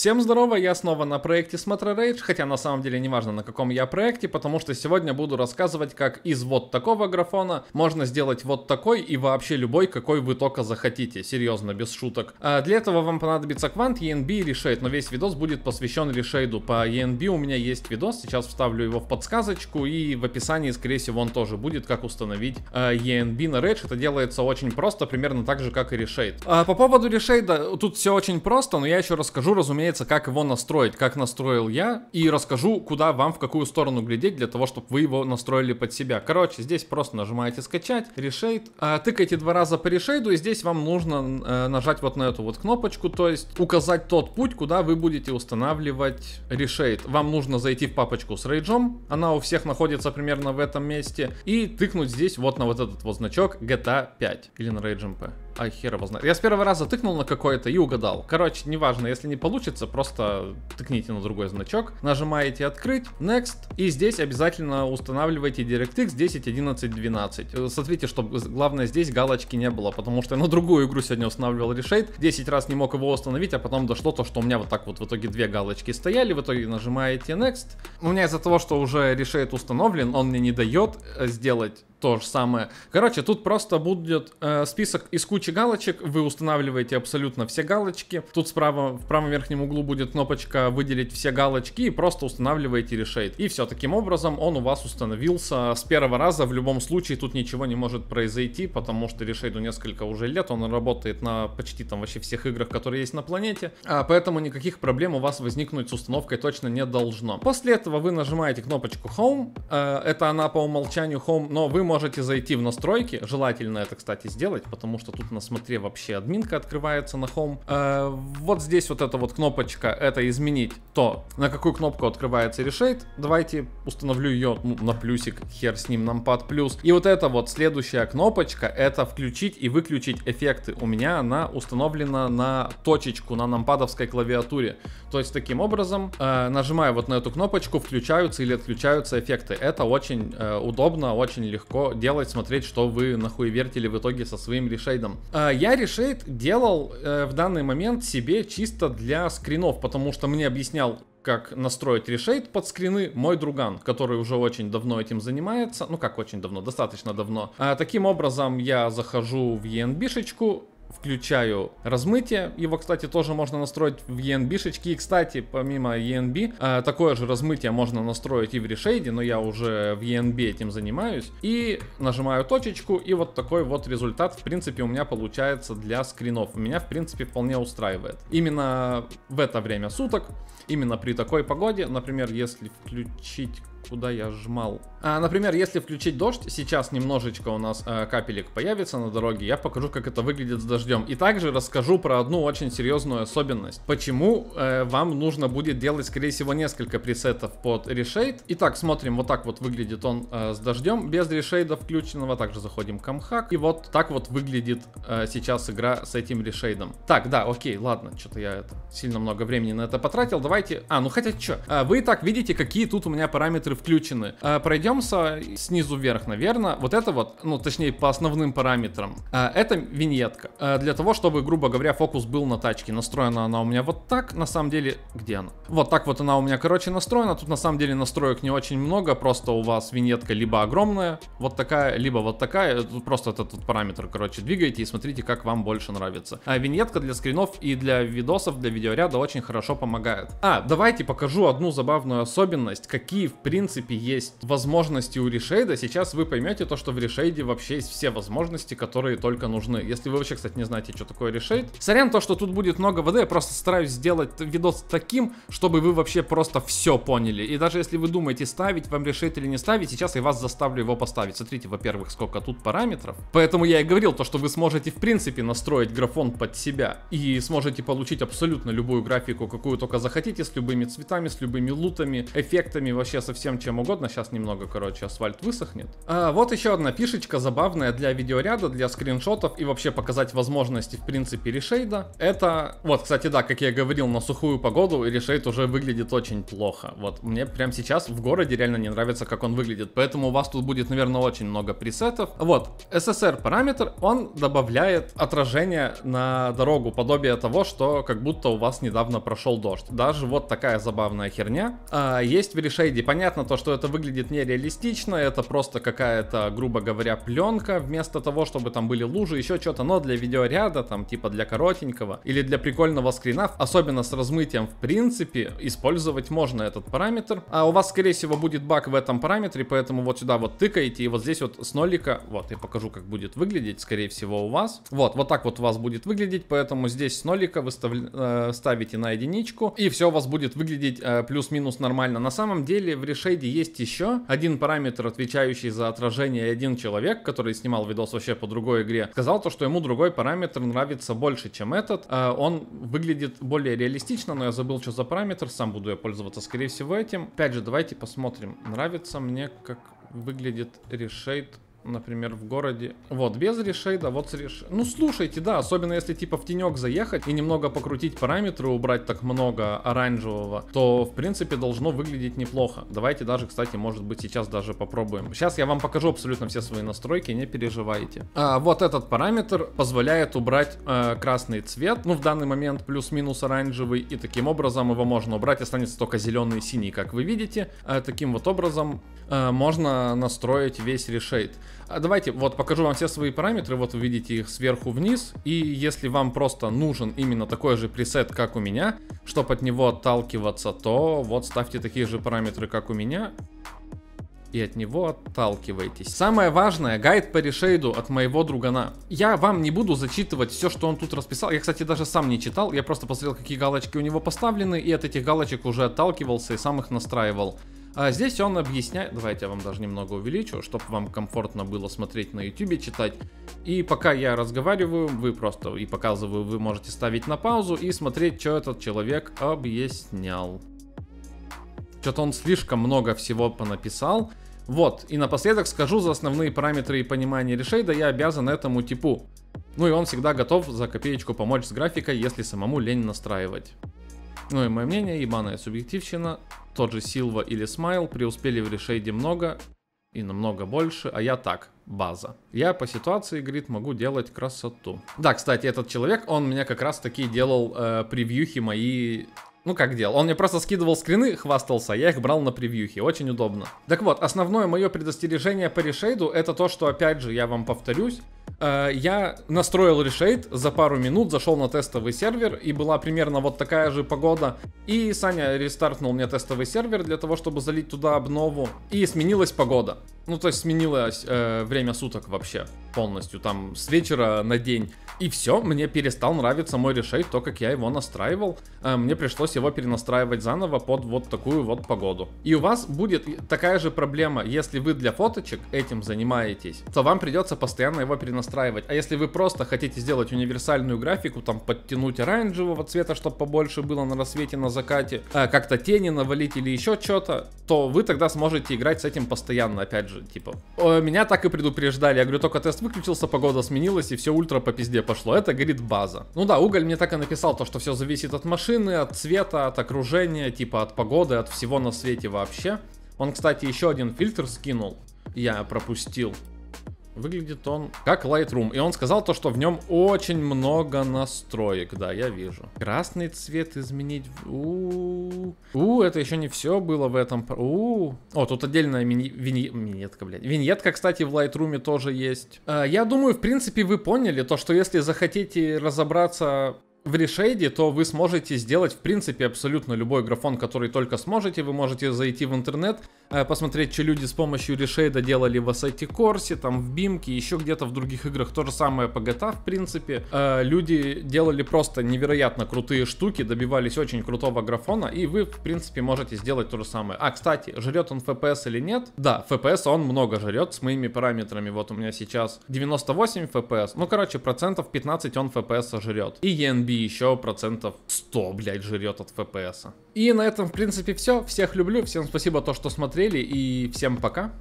Всем здорово, я снова на проекте SmatraRage, хотя на самом деле не важно на каком я проекте, потому что сегодня буду рассказывать, как из вот такого графона можно сделать вот такой и вообще любой, какой вы только захотите, серьезно, без шуток. А для этого вам понадобится квант, ENB и решейд, но весь видос будет посвящен решейду. По ENB у меня есть видос, сейчас вставлю его в подсказочку и в описании, скорее всего, он тоже будет, как установить э, а, ENB на Rage. Это делается очень просто, примерно так же, как и решейд. А по поводу решейда, тут все очень просто, но я еще расскажу, разумеется, разумеется, как его настроить, как настроил я, и расскажу, куда вам, в какую сторону глядеть, для того, чтобы вы его настроили под себя. Короче, здесь просто нажимаете скачать, решейд, а, тыкаете два раза по решейду, и здесь вам нужно э, нажать вот на эту вот кнопочку, то есть указать тот путь, куда вы будете устанавливать решейд. Вам нужно зайти в папочку с рейджом, она у всех находится примерно в этом месте, и тыкнуть здесь вот на вот этот вот значок GTA 5 а или на RageMP. А хер его знает. Я с первого раза тыкнул на какой-то и угадал. Короче, неважно, если не получится, просто тыкните на другой значок, нажимаете открыть, next, и здесь обязательно устанавливайте DirectX 10.11.12. Э, смотрите, чтобы главное здесь галочки не было, потому что я на другую игру сегодня устанавливал решейт, 10 раз не мог его установить, а потом дошло то, что у меня вот так вот в итоге две галочки стояли, в итоге нажимаете next. У меня из-за того, что уже решейт установлен, он мне не дает э, сделать то же самое. Короче, тут просто будет э, список из кучи галочек. Вы устанавливаете абсолютно все галочки. Тут справа в правом верхнем углу будет кнопочка «Выделить все галочки» и просто устанавливаете решейт. И все, таким образом он у вас установился с первого раза. В любом случае тут ничего не может произойти, потому что решейду несколько уже лет. Он работает на почти там вообще всех играх, которые есть на планете. А поэтому никаких проблем у вас возникнуть с установкой точно не должно. После этого вы нажимаете кнопочку Home. Э, это она по умолчанию Home, но вы можете зайти в настройки, желательно это, кстати, сделать, потому что тут на смотре вообще админка открывается на Home. Э, вот здесь вот эта вот кнопочка, это изменить то, на какую кнопку открывается решейт. Давайте установлю ее ну, на плюсик, хер с ним, нампад плюс. И вот эта вот следующая кнопочка, это включить и выключить эффекты. У меня она установлена на точечку на нампадовской клавиатуре. То есть таким образом, э, нажимая вот на эту кнопочку, включаются или отключаются эффекты. Это очень э, удобно, очень легко легко делать, смотреть, что вы нахуй вертили в итоге со своим решейдом. А, я решейд делал э, в данный момент себе чисто для скринов, потому что мне объяснял как настроить решейд под скрины мой друган, который уже очень давно этим занимается, ну как очень давно, достаточно давно. А, таким образом я захожу в ENB-шечку, включаю размытие. Его, кстати, тоже можно настроить в ENB-шечке. И, кстати, помимо ENB, э, такое же размытие можно настроить и в решейде, но я уже в ENB этим занимаюсь. И нажимаю точечку, и вот такой вот результат, в принципе, у меня получается для скринов. Меня, в принципе, вполне устраивает. Именно в это время суток, именно при такой погоде, например, если включить куда я жмал. А, например, если включить дождь, сейчас немножечко у нас э, капелек появится на дороге, я покажу, как это выглядит с дождем. И также расскажу про одну очень серьезную особенность. Почему э, вам нужно будет делать, скорее всего, несколько пресетов под решейд. Итак, смотрим, вот так вот выглядит он э, с дождем, без решейда включенного. Также заходим в камхак. И вот так вот выглядит э, сейчас игра с этим решейдом. Так, да, окей, ладно, что-то я это, сильно много времени на это потратил. Давайте... А, ну хотя что, э, вы и так видите, какие тут у меня параметры параметры включены. Э, пройдемся снизу вверх, наверное. Вот это вот, ну точнее по основным параметрам. Э, это виньетка. Э, для того, чтобы, грубо говоря, фокус был на тачке. Настроена она у меня вот так, на самом деле, где она? Вот так вот она у меня, короче, настроена. Тут на самом деле настроек не очень много, просто у вас виньетка либо огромная, вот такая, либо вот такая. Тут просто этот вот параметр, короче, двигаете и смотрите, как вам больше нравится. А виньетка для скринов и для видосов, для видеоряда очень хорошо помогает. А, давайте покажу одну забавную особенность, какие, в принципе, принципе, есть возможности у решейда, сейчас вы поймете то, что в решейде вообще есть все возможности, которые только нужны. Если вы вообще, кстати, не знаете, что такое решейд. Сорян то, что тут будет много воды, я просто стараюсь сделать видос таким, чтобы вы вообще просто все поняли. И даже если вы думаете, ставить вам решейд или не ставить, сейчас я вас заставлю его поставить. Смотрите, во-первых, сколько тут параметров. Поэтому я и говорил то, что вы сможете, в принципе, настроить графон под себя. И сможете получить абсолютно любую графику, какую только захотите, с любыми цветами, с любыми лутами, эффектами, вообще со всем всем чем угодно. Сейчас немного, короче, асфальт высохнет. А, вот еще одна фишечка забавная для видеоряда, для скриншотов и вообще показать возможности, в принципе, решейда. Это, вот, кстати, да, как я говорил, на сухую погоду решейд уже выглядит очень плохо. Вот, мне прямо сейчас в городе реально не нравится, как он выглядит. Поэтому у вас тут будет, наверное, очень много пресетов. Вот, SSR параметр, он добавляет отражение на дорогу, подобие того, что как будто у вас недавно прошел дождь. Даже вот такая забавная херня. А, есть в решейде, понятно, понятно, то, что это выглядит нереалистично, это просто какая-то, грубо говоря, пленка, вместо того, чтобы там были лужи, еще что-то, но для видеоряда, там, типа для коротенького или для прикольного скрина, особенно с размытием, в принципе, использовать можно этот параметр. А у вас, скорее всего, будет баг в этом параметре, поэтому вот сюда вот тыкаете, и вот здесь вот с нолика, вот, я покажу, как будет выглядеть, скорее всего, у вас. Вот, вот так вот у вас будет выглядеть, поэтому здесь с нолика вы став... э, ставите на единичку, и все у вас будет выглядеть э, плюс-минус нормально. На самом деле, в решении шейде есть еще один параметр, отвечающий за отражение. И один человек, который снимал видос вообще по другой игре, сказал то, что ему другой параметр нравится больше, чем этот. А, он выглядит более реалистично, но я забыл, что за параметр. Сам буду я пользоваться, скорее всего, этим. Опять же, давайте посмотрим. Нравится мне, как выглядит решейд Например, в городе. Вот, без решейда, вот с реш... Ну, слушайте, да, особенно если типа в тенек заехать и немного покрутить параметры, убрать так много оранжевого, то, в принципе, должно выглядеть неплохо. Давайте даже, кстати, может быть, сейчас даже попробуем. Сейчас я вам покажу абсолютно все свои настройки, не переживайте. А, вот этот параметр позволяет убрать э, красный цвет, ну, в данный момент плюс-минус оранжевый, и таким образом его можно убрать, останется только зеленый и синий, как вы видите. А, таким вот образом э, можно настроить весь решейд. А давайте вот покажу вам все свои параметры, вот вы видите их сверху вниз, и если вам просто нужен именно такой же пресет, как у меня, чтобы от него отталкиваться, то вот ставьте такие же параметры, как у меня, и от него отталкивайтесь. Самое важное, гайд по решейду от моего другана. Я вам не буду зачитывать все, что он тут расписал. Я, кстати, даже сам не читал, я просто посмотрел, какие галочки у него поставлены, и от этих галочек уже отталкивался и сам их настраивал. А здесь он объясняет, давайте я вам даже немного увеличу, чтобы вам комфортно было смотреть на YouTube, читать. И пока я разговариваю, вы просто и показываю, вы можете ставить на паузу и смотреть, что этот человек объяснял. Что-то он слишком много всего понаписал. Вот, и напоследок скажу за основные параметры и понимание да я обязан этому типу. Ну и он всегда готов за копеечку помочь с графикой, если самому лень настраивать. Ну и мое мнение, ебаная субъективщина, тот же Силва или Смайл преуспели в решейде много и намного больше, а я так, база. Я по ситуации, говорит, могу делать красоту. Да, кстати, этот человек, он меня как раз таки делал э, превьюхи мои ну как делал? Он мне просто скидывал скрины, хвастался, а я их брал на превьюхи, очень удобно. Так вот, основное мое предостережение по решейду это то, что опять же я вам повторюсь, Э, я настроил решейт за пару минут, зашел на тестовый сервер, и была примерно вот такая же погода. И Саня рестартнул мне тестовый сервер для того, чтобы залить туда обнову. И сменилась погода. Ну, то есть сменилось э, время суток вообще полностью, там с вечера на день. И все, мне перестал нравиться мой решейт, то, как я его настраивал. Э, мне пришлось его перенастраивать заново под вот такую вот погоду. И у вас будет такая же проблема, если вы для фоточек этим занимаетесь, то вам придется постоянно его перенастраивать настраивать. А если вы просто хотите сделать универсальную графику, там подтянуть оранжевого цвета, чтобы побольше было на рассвете, на закате, э, как-то тени навалить или еще что-то, то вы тогда сможете играть с этим постоянно, опять же, типа. Меня так и предупреждали. Я говорю, только тест выключился, погода сменилась и все ультра по пизде пошло. Это, говорит, база. Ну да, Уголь мне так и написал, то, что все зависит от машины, от цвета, от окружения, типа от погоды, от всего на свете вообще. Он, кстати, еще один фильтр скинул. Я пропустил. Выглядит он как Lightroom. И он сказал то, что в нем очень много настроек. Да, я вижу. Красный цвет изменить. У, -у, это еще не все было в этом. У, -у. О, тут отдельная виньетка, блядь. Виньетка, кстати, в Lightroom тоже есть. А, я думаю, в принципе, вы поняли то, что если захотите разобраться в решейде, то вы сможете сделать, в принципе, абсолютно любой графон, который только сможете. Вы можете зайти в интернет, Э, посмотреть, что люди с помощью Решей доделали в Assetto Corsa, там в Бимке, еще где-то в других играх. То же самое по GTA, в принципе. Э, люди делали просто невероятно крутые штуки, добивались очень крутого графона, и вы, в принципе, можете сделать то же самое. А, кстати, жрет он FPS или нет? Да, FPS он много жрет с моими параметрами. Вот у меня сейчас 98 FPS, ну, короче, процентов 15 он FPS жрет. И ENB еще процентов 100, блядь, жрет от FPS. И на этом, в принципе, все. Всех люблю. Всем спасибо, то, что смотрели. И всем пока.